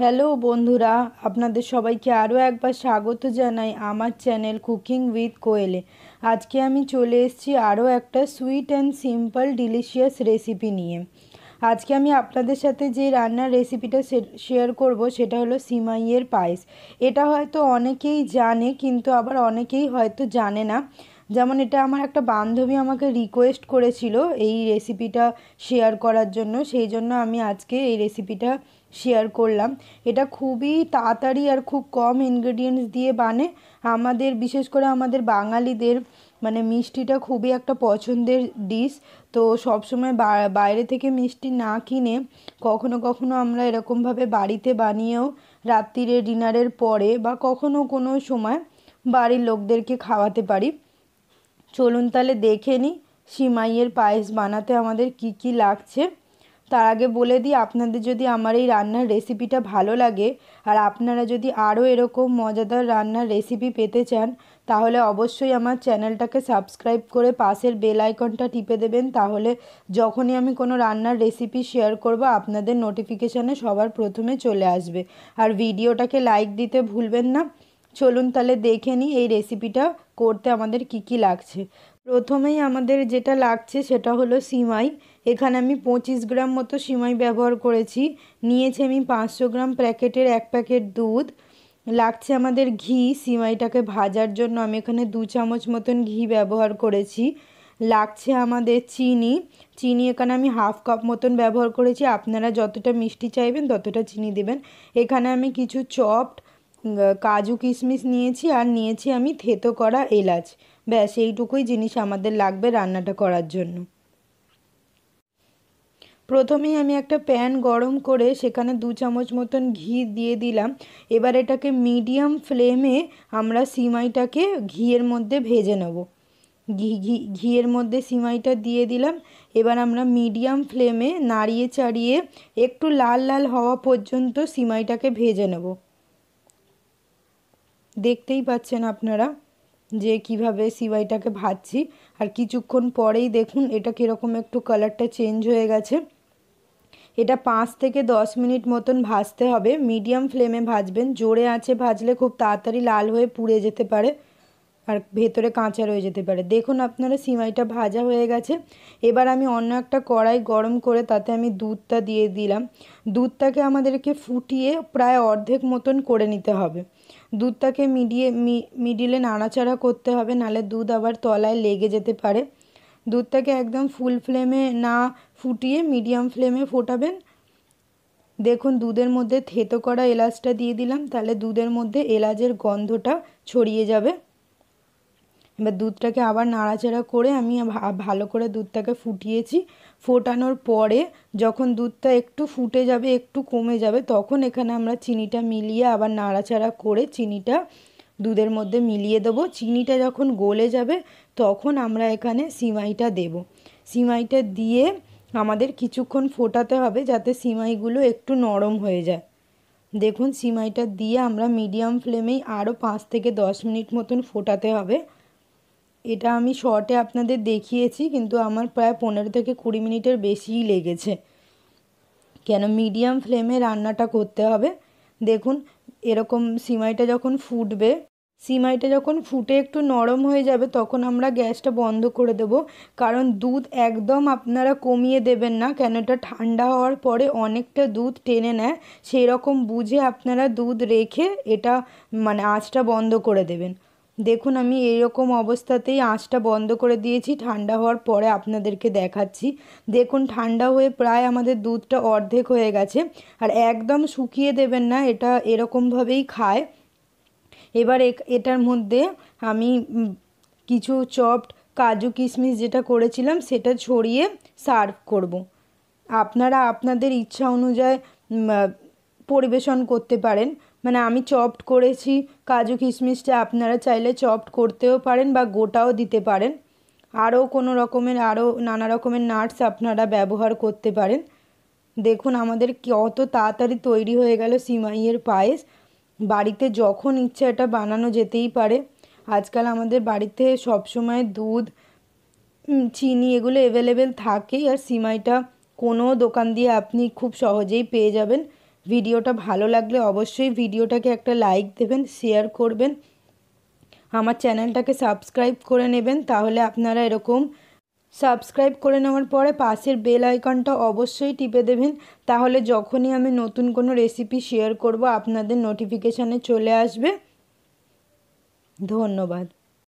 Hello বন্ধুরা আপনাদের সবাইকে আরও একবার স্বাগত জানাই আমার চ্যানেল কুকিং উইথ কোয়েলে আজকে আমি চলে এসেছি আরও একটা sweet and simple delicious recipe নিয়ে আজকে আমি আপনাদের সাথে যে রান্নার রেসিপিটা শেয়ার করব সেটা হলো সিমাইয়ের পায়েস এটা হয়তো অনেকেই জানে কিন্তু আবার অনেকেই হয়তো জানে না যেমন এটা আমার একটা বান্ধবী আমাকে রিকোয়েস্ট করেছিল এই রেসিপিটা শেয়ার করার জন্য সেই জন্য আমি আজকে এই রেসিপিটা শেয়ার করলাম এটা খুবই তাড়াতাড়ি আর খুব কম ইনগ্রেডিয়েন্টস দিয়ে বানে আমাদের বিশেষ করে আমাদের বাঙালিদের মানে মিষ্টিটা খুবই একটা পছন্দের ডিশ তো সবসময় বাইরে থেকে মিষ্টি না কিনে কখনো কখনো আমরা এরকমভাবে বাড়িতে বানিয়েও রাত্রিরে ডিনারের পরে বা কখনো কোনো সময় বাড়ির লোকদেরকে খাওয়াতে পারি চলুন তাহলে দেখে নিই সিমাইয়ের পায়েস বানাতে আমাদের কি কি লাগছে তার আগে বলে দিই আপনাদের যদি আমার এই রান্নার রেসিপিটা ভালো লাগে আর আপনারা যদি আরও এরকম মজাদার রান্নার রেসিপি পেতে চান তাহলে অবশ্যই আমার চ্যানেলটাকে সাবস্ক্রাইব করে পাশের বেল আইকনটা টিপে দেবেন তাহলে যখনই আমি কোনো রান্নার রেসিপি শেয়ার করব আপনাদের নোটিফিকেশানে সবার প্রথমে চলে আসবে আর ভিডিওটাকে লাইক দিতে ভুলবেন না চলুন তাহলে দেখে নিই এই রেসিপিটা করতে আমাদের কি কি লাগছে প্রথমেই আমাদের যেটা লাগছে সেটা হলো সিমাই এখানে আমি পঁচিশ গ্রাম মতো সিমাই ব্যবহার করেছি নিয়েছি আমি পাঁচশো গ্রাম প্যাকেটের এক প্যাকেট দুধ লাগছে আমাদের ঘি সিমাইটাকে ভাজার জন্য আমি এখানে দু চামচ মতন ঘি ব্যবহার করেছি লাগছে আমাদের চিনি চিনি এখানে আমি হাফ কাপ মতন ব্যবহার করেছি আপনারা যতটা মিষ্টি চাইবেন ততটা চিনি দেবেন এখানে আমি কিছু চপড কাজু কিশমিশ নিয়েছি আর নিয়েছি আমি থেতো করা এলাচ ব্যাস এইটুকুই জিনিস আমাদের লাগবে রান্নাটা করার জন্য প্রথমেই আমি একটা প্যান গরম করে সেখানে দু চামচ মতন ঘি দিয়ে দিলাম এবার এটাকে মিডিয়াম ফ্লেমে আমরা সিমাইটাকে ঘিয়ের মধ্যে ভেজে নেব ঘি ঘি ঘিয়ের মধ্যে সিমাইটা দিয়ে দিলাম এবার আমরা মিডিয়াম ফ্লেমে নাড়িয়ে চাড়িয়ে একটু লাল লাল হওয়া পর্যন্ত সিমাইটাকে ভেজে নেব দেখতেই পাচ্ছেন আপনারা যে কিভাবে সিমাইটাকে ভাজছি আর কিছুক্ষণ পরেই দেখুন এটা কীরকম একটু কালারটা চেঞ্জ হয়ে গেছে এটা পাঁচ থেকে দশ মিনিট মতন ভাজতে হবে মিডিয়াম ফ্লেমে ভাজবেন জোরে আছে ভাজলে খুব তাড়াতাড়ি লাল হয়ে পুড়ে যেতে পারে আর ভেতরে কাঁচা রয়ে যেতে পারে দেখুন আপনারা সিমাইটা ভাজা হয়ে গেছে এবার আমি অন্য একটা কড়াই গরম করে তাতে আমি দুধটা দিয়ে দিলাম দুধটাকে আমাদেরকে ফুটিয়ে প্রায় অর্ধেক মতন করে নিতে হবে দুধটাকে মিডিয়ে মিডিলে নাড়াচাড়া করতে হবে নালে দুধ আবার তলায় লেগে যেতে পারে দুধটাকে একদম ফুল ফ্লেমে না ফুটিয়ে মিডিয়াম ফ্লেমে ফোটাবেন দেখুন দুধের মধ্যে থেতো করা এলাচটা দিয়ে দিলাম তাহলে দুধের মধ্যে এলাচের গন্ধটা ছড়িয়ে যাবে এবার দুধটাকে আবার নাড়াচাড়া করে আমি ভালো করে দুধটাকে ফুটিয়েছি ফোটানোর পরে যখন দুধটা একটু ফুটে যাবে একটু কমে যাবে তখন এখানে আমরা চিনিটা মিলিয়ে আবার নাড়াচাড়া করে চিনিটা দুধের মধ্যে মিলিয়ে দেবো চিনিটা যখন গলে যাবে তখন আমরা এখানে সিমাইটা দেব সিমাইটা দিয়ে আমাদের কিছুক্ষণ ফোটাতে হবে যাতে সিমাইগুলো একটু নরম হয়ে যায় দেখুন সিমাইটা দিয়ে আমরা মিডিয়াম ফ্লেমেই আরও পাঁচ থেকে দশ মিনিট মতন ফোটাতে হবে এটা আমি শর্টে আপনাদের দেখিয়েছি কিন্তু আমার প্রায় পনেরো থেকে কুড়ি মিনিটের বেশিই লেগেছে কেন মিডিয়াম ফ্লেমে রান্নাটা করতে হবে দেখুন এরকম সিমাইটা যখন ফুটবে সিমাইটা যখন ফুটে একটু নরম হয়ে যাবে তখন আমরা গ্যাসটা বন্ধ করে দেব কারণ দুধ একদম আপনারা কমিয়ে দেবেন না কেন এটা ঠান্ডা হওয়ার পরে অনেকটা দুধ টেনে নেয় সেই রকম বুঝে আপনারা দুধ রেখে এটা মানে আঁচটা বন্ধ করে দেবেন দেখুন আমি এরকম অবস্থাতেই আঁচটা বন্ধ করে দিয়েছি ঠান্ডা হওয়ার পরে আপনাদেরকে দেখাচ্ছি দেখুন ঠান্ডা হয়ে প্রায় আমাদের দুধটা অর্ধেক হয়ে গেছে আর একদম শুকিয়ে দেবেন না এটা এরকমভাবেই খায় এবার এটার মধ্যে আমি কিছু চপড কাজু কিশমিশ যেটা করেছিলাম সেটা ছড়িয়ে সার্ভ করব। আপনারা আপনাদের ইচ্ছা অনুযায়ী পরিবেশন করতে পারেন মানে আমি চপড করেছি কাজু কিশমিশটা আপনারা চাইলে চপড করতেও পারেন বা গোটাও দিতে পারেন আরও কোনো রকমের আরও নানা রকমের নাটস আপনারা ব্যবহার করতে পারেন দেখুন আমাদের কত তাড়াতাড়ি তৈরি হয়ে গেল সিমাইয়ের পায়েস বাড়িতে যখন ইচ্ছা এটা বানানো যেতেই পারে আজকাল আমাদের বাড়িতে সবসময় দুধ চিনি এগুলো অ্যাভেলেবেল থাকেই আর সিমাইটা কোনো দোকান দিয়ে আপনি খুব সহজেই পেয়ে যাবেন ভিডিওটা ভালো লাগলে অবশ্যই ভিডিওটাকে একটা লাইক দেবেন শেয়ার করবেন আমার চ্যানেলটাকে সাবস্ক্রাইব করে নেবেন তাহলে আপনারা এরকম সাবস্ক্রাইব করে নেওয়ার পরে পাশের বেল আইকনটা অবশ্যই টিপে দেবেন তাহলে যখনই আমি নতুন কোনো রেসিপি শেয়ার করব আপনাদের নোটিফিকেশানে চলে আসবে ধন্যবাদ